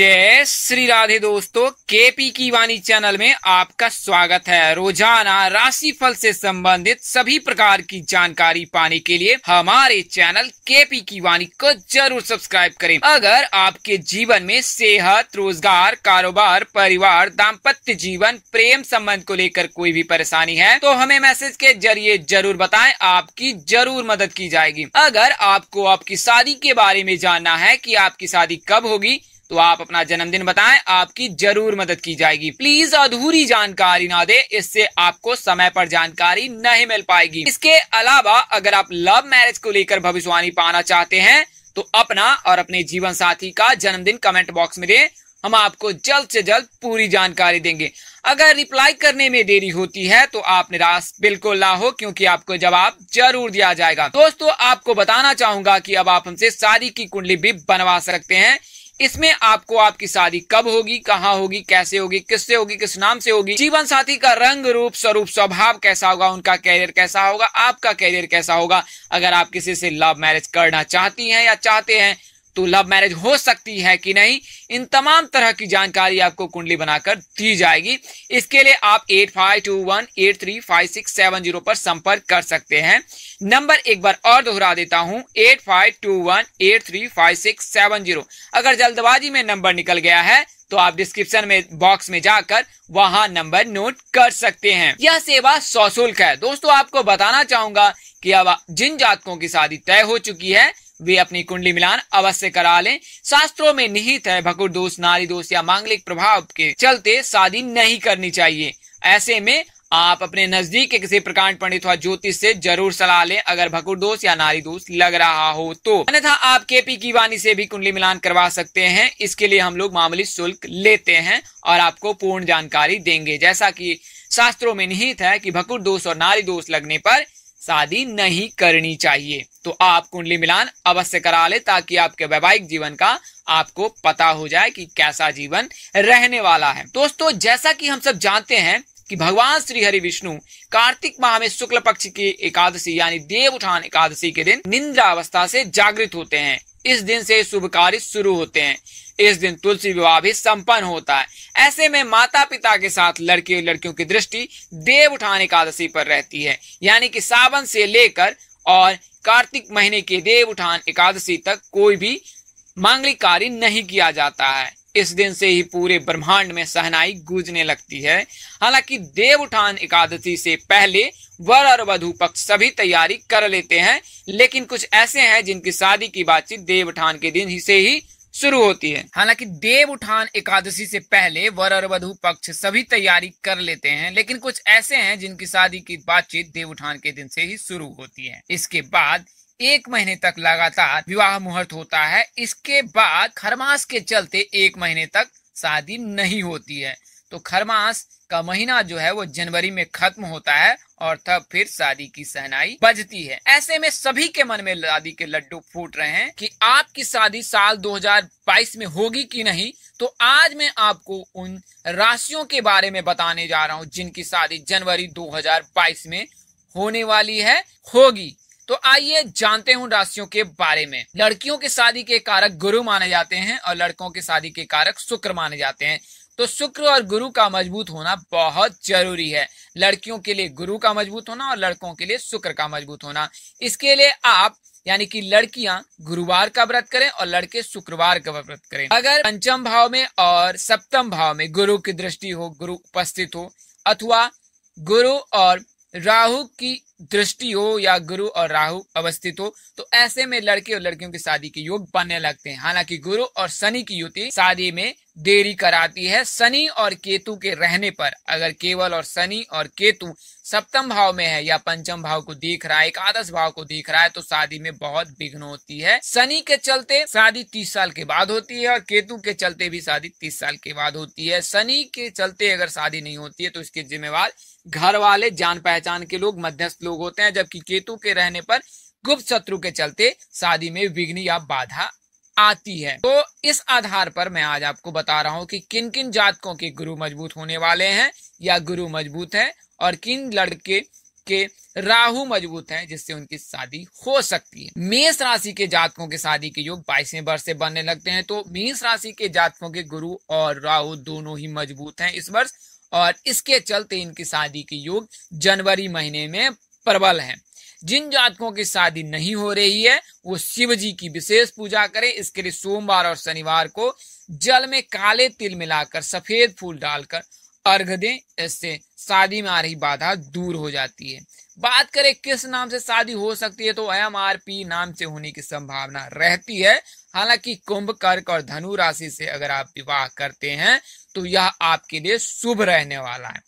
जय श्री राधे दोस्तों केपी की वाणी चैनल में आपका स्वागत है रोजाना राशि फल से संबंधित सभी प्रकार की जानकारी पाने के लिए हमारे चैनल केपी की वाणी को जरूर सब्सक्राइब करें अगर आपके जीवन में सेहत रोजगार कारोबार परिवार दाम्पत्य जीवन प्रेम संबंध को लेकर कोई भी परेशानी है तो हमें मैसेज के जरिए जरूर बताए आपकी जरूर मदद की जाएगी अगर आपको आपकी शादी के बारे में जानना है की आपकी शादी कब होगी तो आप अपना जन्मदिन बताएं आपकी जरूर मदद की जाएगी प्लीज अधूरी जानकारी ना दे इससे आपको समय पर जानकारी नहीं मिल पाएगी इसके अलावा अगर आप लव मैरिज को लेकर भविष्यवाणी पाना चाहते हैं तो अपना और अपने जीवन साथी का जन्मदिन कमेंट बॉक्स में दें हम आपको जल्द से जल्द पूरी जानकारी देंगे अगर रिप्लाई करने में देरी होती है तो आप निराश बिल्कुल ना हो क्योंकि आपको जवाब जरूर दिया जाएगा दोस्तों आपको बताना चाहूंगा कि अब आप हमसे शादी की कुंडली भी बनवा सकते हैं इसमें आपको आपकी शादी कब होगी कहाँ होगी कैसे होगी किससे होगी किस नाम से होगी जीवन साथी का रंग रूप स्वरूप स्वभाव कैसा होगा उनका कैरियर कैसा होगा आपका कैरियर कैसा होगा अगर आप किसी से लव मैरिज करना चाहती हैं या चाहते हैं तो लव मैरिज हो सकती है कि नहीं इन तमाम तरह की जानकारी आपको कुंडली बनाकर दी जाएगी इसके लिए आप eight five two one eight three five six seven zero पर संपर्क कर सकते हैं नंबर एक बार और दोहरा देता हूं eight five two one eight three five six seven zero अगर जल्दबाजी में नंबर निकल गया है तो आप डिस्क्रिप्शन में बॉक्स में जाकर वहां नंबर नोट कर सकते हैं यह सेवा सशुल्क है दोस्तों आपको बताना चाहूंगा कि अब जिन जातकों की शादी तय हो चुकी है वे अपनी कुंडली मिलान अवश्य करा लें शास्त्रों में निहित है भकुर दोष नारी दोष या मांगलिक प्रभाव के चलते शादी नहीं करनी चाहिए ऐसे में आप अपने नजदीक के किसी प्रकांड पंडित व ज्योतिष से जरूर सलाह लें अगर भकुर दोष या नारी दोष लग रहा हो तो अन्यथा आप केपी की वाणी से भी कुंडली मिलान करवा सकते हैं इसके लिए हम लोग मामूली शुल्क लेते हैं और आपको पूर्ण जानकारी देंगे जैसा कि शास्त्रों में निहित है कि भकुर दोष और नारी दोष लगने पर शादी नहीं करनी चाहिए तो आप कुंडली मिलान अवश्य करा ले ताकि आपके वैवाहिक जीवन का आपको पता हो जाए कि कैसा जीवन रहने वाला है दोस्तों जैसा कि हम सब जानते हैं कि भगवान श्री हरि विष्णु कार्तिक माह में शुक्ल पक्ष की एकादशी यानी देव उठान एकादशी के दिन निंद्रा अवस्था से जागृत होते हैं इस दिन से शुभ कार्य शुरू होते हैं इस दिन तुलसी विवाह भी संपन्न होता है ऐसे में माता पिता के साथ लड़के और लड़कियों की दृष्टि देव उठान एकादशी पर रहती है यानी कि सावन से लेकर और कार्तिक महीने के देव उठान एकादशी तक कोई भी मांगलिक कार्य नहीं किया जाता है इस दिन से ही पूरे ब्रह्मांड में सहनाई गूंजने लगती है हालांकि देव उठान एकादशी से पहले वर और वधु पक्ष सभी तैयारी कर लेते हैं लेकिन कुछ ऐसे हैं जिनकी शादी की बातचीत देव उठान के दिन ही से ही शुरू होती है हालांकि देव उठान एकादशी से पहले वर और वधु पक्ष सभी तैयारी कर लेते हैं लेकिन कुछ ऐसे हैं जिनकी शादी की बातचीत देव उठान के दिन से ही शुरू होती है इसके बाद एक महीने तक लगातार विवाह मुहूर्त होता है इसके बाद खरमास के चलते एक महीने तक शादी नहीं होती है तो खरमास का महीना जो है वो जनवरी में खत्म होता है और तब फिर शादी की सहनाई बजती है ऐसे में सभी के मन में शादी के लड्डू फूट रहे हैं कि आपकी शादी साल 2022 में होगी कि नहीं तो आज मैं आपको उन राशियों के बारे में बताने जा रहा हूँ जिनकी शादी जनवरी 2022 में होने वाली है होगी तो आइए जानते हूँ राशियों के बारे में लड़कियों के शादी के कारक गुरु माने जाते हैं और लड़कों के शादी के कारक शुक्र माने जाते हैं तो शुक्र और गुरु का मजबूत होना बहुत जरूरी है लड़कियों के लिए गुरु का मजबूत होना और लड़कों के लिए शुक्र का मजबूत होना इसके लिए आप यानी कि लड़कियां गुरुवार का व्रत करें और लड़के शुक्रवार का व्रत करें अगर पंचम भाव में और सप्तम भाव में गुरु की दृष्टि हो गुरु उपस्थित हो अथवा गुरु और राहु की दृष्टि हो या गुरु और राहु अवस्थित हो तो ऐसे में लड़के और लड़कियों की शादी के योग बनने लगते हैं हालांकि गुरु और शनि की युति शादी में देरी कराती है शनि और केतु के रहने पर अगर केवल और शनि और केतु सप्तम भाव में है या पंचम भाव को देख रहा है एकादश भाव को देख रहा है तो शादी में बहुत विघ्न होती है शनि के चलते शादी तीस साल के बाद होती है और केतु के चलते भी शादी तीस साल के बाद होती है शनि के चलते अगर शादी नहीं होती है तो इसके जिम्मेवार घर वाले जान पहचान के लोग मध्यस्थ लोग होते हैं जबकि केतु के रहने पर गुप्त शत्रु के चलते शादी में विघ्न या बाधा आती है तो इस आधार पर मैं आज आपको बता रहा हूँ कि किन किन जातकों के गुरु मजबूत होने वाले हैं या गुरु मजबूत है और किन लड़के के राहु मजबूत हैं जिससे उनकी शादी हो सकती है मेष राशि के जातकों के शादी के योग बाईसवें वर्ष से बनने लगते हैं तो मेष राशि के जातकों के गुरु और राहु दोनों ही मजबूत हैं इस वर्ष और इसके चलते इनकी शादी के योग जनवरी महीने में प्रबल है जिन जातकों की शादी नहीं हो रही है वो शिव जी की विशेष पूजा करें इसके लिए सोमवार और शनिवार को जल में काले तिल मिलाकर सफेद फूल डालकर अर्घ दें इससे शादी में आ रही बाधा दूर हो जाती है बात करें किस नाम से शादी हो सकती है तो एम आर पी नाम से होने की संभावना रहती है हालांकि कुंभ कर्क और धनु राशि से अगर आप विवाह करते हैं तो यह आपके लिए शुभ रहने वाला है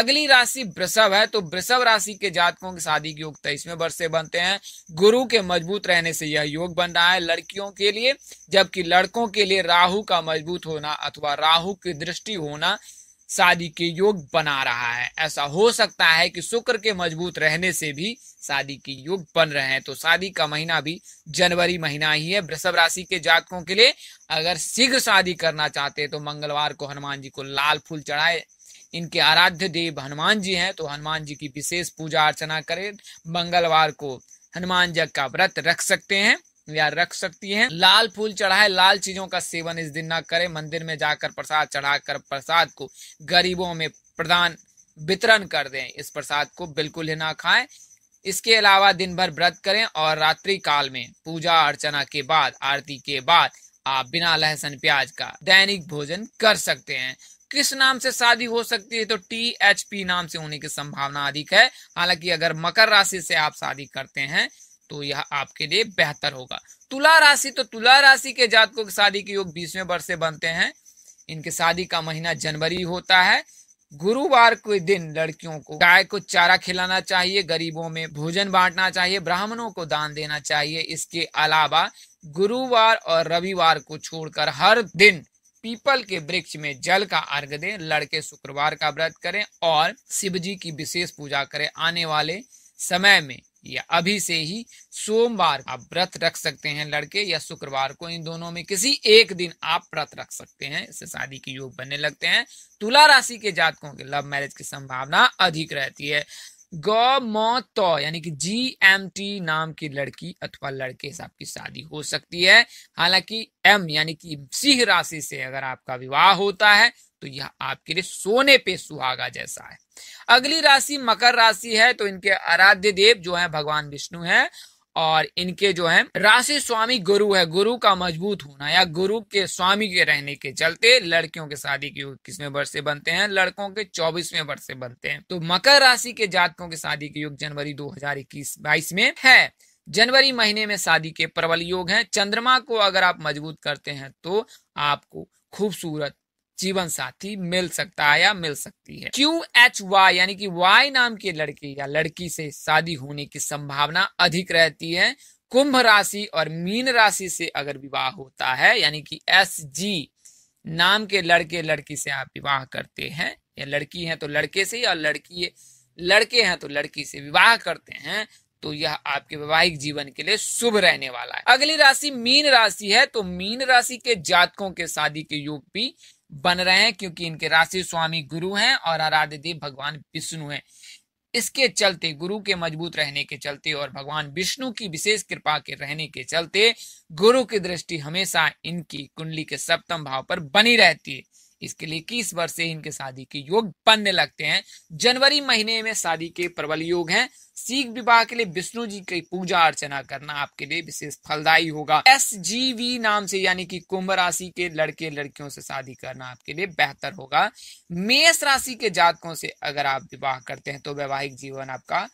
अगली राशि वृषभ है तो वृषभ राशि के जातकों के शादी के योग तेईसवें वर्ष से बनते हैं गुरु के मजबूत रहने से यह योग बन रहा है लड़कियों के लिए जबकि लड़कों के लिए राहु का मजबूत होना अथवा राहु की दृष्टि होना शादी के योग बना रहा है ऐसा हो सकता है कि शुक्र के मजबूत रहने से भी शादी के योग बन रहे हैं तो शादी का महीना भी जनवरी महीना ही है वृषभ राशि के जातकों के लिए अगर शीघ्र शादी करना चाहते हैं तो मंगलवार को हनुमान जी को लाल फूल चढ़ाए इनके आराध्य देव हनुमान जी हैं तो हनुमान जी की विशेष पूजा अर्चना करें मंगलवार को हनुमान जग का व्रत रख सकते हैं या रख सकती हैं लाल फूल चढ़ाए लाल चीजों का सेवन इस दिन न करें मंदिर में जाकर प्रसाद चढ़ाकर प्रसाद को गरीबों में प्रदान वितरण कर दें इस प्रसाद को बिल्कुल ही ना खाएं इसके अलावा दिन भर व्रत करें और रात्रि काल में पूजा अर्चना के बाद आरती के बाद आप बिना लहसुन प्याज का दैनिक भोजन कर सकते हैं किस नाम से शादी हो सकती है तो टी एच पी नाम से होने की संभावना अधिक है हालांकि अगर मकर राशि से आप शादी करते हैं तो यह आपके लिए बेहतर होगा तुला राशि तो तुला राशि के जातकों की शादी के योग बीसवें वर्ष से बनते हैं इनके शादी का महीना जनवरी होता है गुरुवार के दिन लड़कियों को गाय को चारा खिलाना चाहिए गरीबों में भोजन बांटना चाहिए ब्राह्मणों को दान देना चाहिए इसके अलावा गुरुवार और रविवार को छोड़कर हर दिन पीपल के वृक्ष में जल का अर्घ दें लड़के शुक्रवार का व्रत करें और शिव जी की विशेष पूजा करें आने वाले समय में या अभी से ही सोमवार आप व्रत रख सकते हैं लड़के या शुक्रवार को इन दोनों में किसी एक दिन आप व्रत रख सकते हैं इससे शादी के योग बनने लगते हैं तुला राशि के जातकों के लव मैरिज की संभावना अधिक रहती है गौमौतो यानी कि जी एम टी नाम की लड़की अथवा लड़के से आपकी शादी हो सकती है हालांकि एम यानी कि सिंह राशि से अगर आपका विवाह होता है तो यह आपके लिए सोने पे सुहागा जैसा है अगली राशि मकर राशि है तो इनके आराध्य देव जो है भगवान विष्णु है और इनके जो है राशि स्वामी गुरु है गुरु का मजबूत होना या गुरु के स्वामी के रहने के चलते लड़कियों के शादी के योग किसवें वर्ष से बनते हैं लड़कों के चौबीसवें वर्ष से बनते हैं तो मकर राशि के जातकों के शादी के योग जनवरी दो हजार इक्कीस बाईस में है जनवरी महीने में शादी के प्रबल योग हैं चंद्रमा को अगर आप मजबूत करते हैं तो आपको खूबसूरत जीवन साथी मिल सकता है या मिल सकती है क्यू एच वाई यानी कि वाई नाम के लड़के या लड़की से शादी होने की संभावना अधिक रहती है कुंभ राशि और मीन राशि से अगर विवाह होता है यानी कि एस जी नाम के लड़के लड़की से आप विवाह करते हैं या लड़की है तो लड़के से या लड़की है, लड़के हैं तो लड़की से विवाह करते हैं तो यह आपके वैवाहिक जीवन के लिए शुभ रहने वाला है अगली राशि मीन राशि है तो मीन राशि के जातकों के शादी के योग भी बन रहे हैं क्योंकि इनके राशि स्वामी गुरु हैं और आराध्य देव भगवान विष्णु हैं इसके चलते गुरु के मजबूत रहने के चलते और भगवान विष्णु की विशेष कृपा के रहने के चलते गुरु की दृष्टि हमेशा इनकी कुंडली के सप्तम भाव पर बनी रहती है इसके लिए इक्कीस वर्ष से इनके शादी के योग बनने लगते हैं जनवरी महीने में शादी के प्रबल योग हैं सीख विवाह के लिए विष्णु जी की पूजा अर्चना करना आपके लिए विशेष फलदायी होगा एस जी वी नाम से यानी कि कुंभ राशि के लड़के लड़कियों से शादी करना आपके लिए बेहतर होगा मेष राशि के जातकों से अगर आप विवाह करते हैं तो वैवाहिक जीवन आपका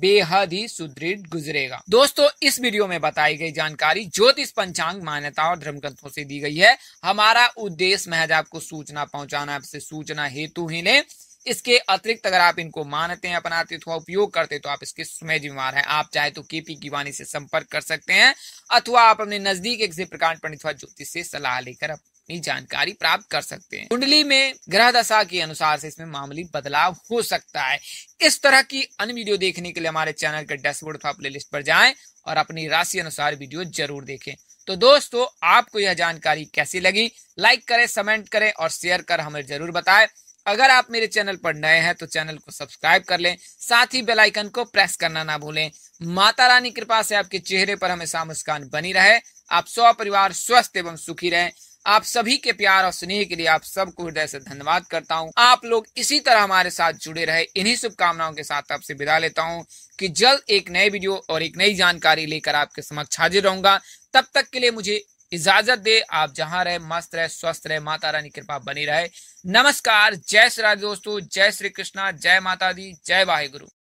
बेहद ही सुदृढ़ गुजरेगा दोस्तों इस वीडियो में बताई गई जानकारी ज्योतिष पंचांग मान्यता और धर्म ग्रंथों से दी गई है हमारा उद्देश्य महज आपको सूचना पहुंचाना आपसे सूचना हेतु ही ले इसके अतिरिक्त अगर आप इनको मानते हैं अपनाते अथवा उपयोग करते तो आप इसके स्वयं जिम्मेवार हैं आप चाहे तो केपी की से संपर्क कर सकते हैं अथवा आप अपने नजदीक एक से प्रकांड पंडित ज्योतिष से सलाह लेकर अपनी जानकारी प्राप्त कर सकते हैं कुंडली में ग्रह दशा के अनुसार से इसमें मामूली बदलाव हो सकता है इस तरह की अन्य वीडियो देखने के लिए हमारे चैनल के डैशबोर्ड अथवा प्ले पर जाए और अपनी राशि अनुसार वीडियो जरूर देखें तो दोस्तों आपको यह जानकारी कैसी लगी लाइक करें कमेंट करें और शेयर कर हमें जरूर बताएं अगर आप मेरे चैनल पर नए हैं तो चैनल को सब्सक्राइब कर लें साथ ही बेल आइकन को प्रेस करना ना भूलें माता रानी कृपा से आपके चेहरे पर हमेशा मुस्कान बनी रहे आप सौ परिवार स्वस्थ एवं सुखी रहें आप सभी के प्यार और स्नेह के लिए आप सबको हृदय से धन्यवाद करता हूँ आप लोग इसी तरह हमारे साथ जुड़े रहे इन्हीं शुभकामनाओं के साथ आपसे विदा लेता हूँ कि जल्द एक नए वीडियो और एक नई जानकारी लेकर आपके समक्ष हाजिर रहूंगा तब तक के लिए मुझे इजाजत दे आप जहां रहे मस्त रहे स्वस्थ रहे माता रानी कृपा बनी रहे नमस्कार जय श्री दोस्तों जय श्री कृष्णा जय माता दी जय वाहे गुरु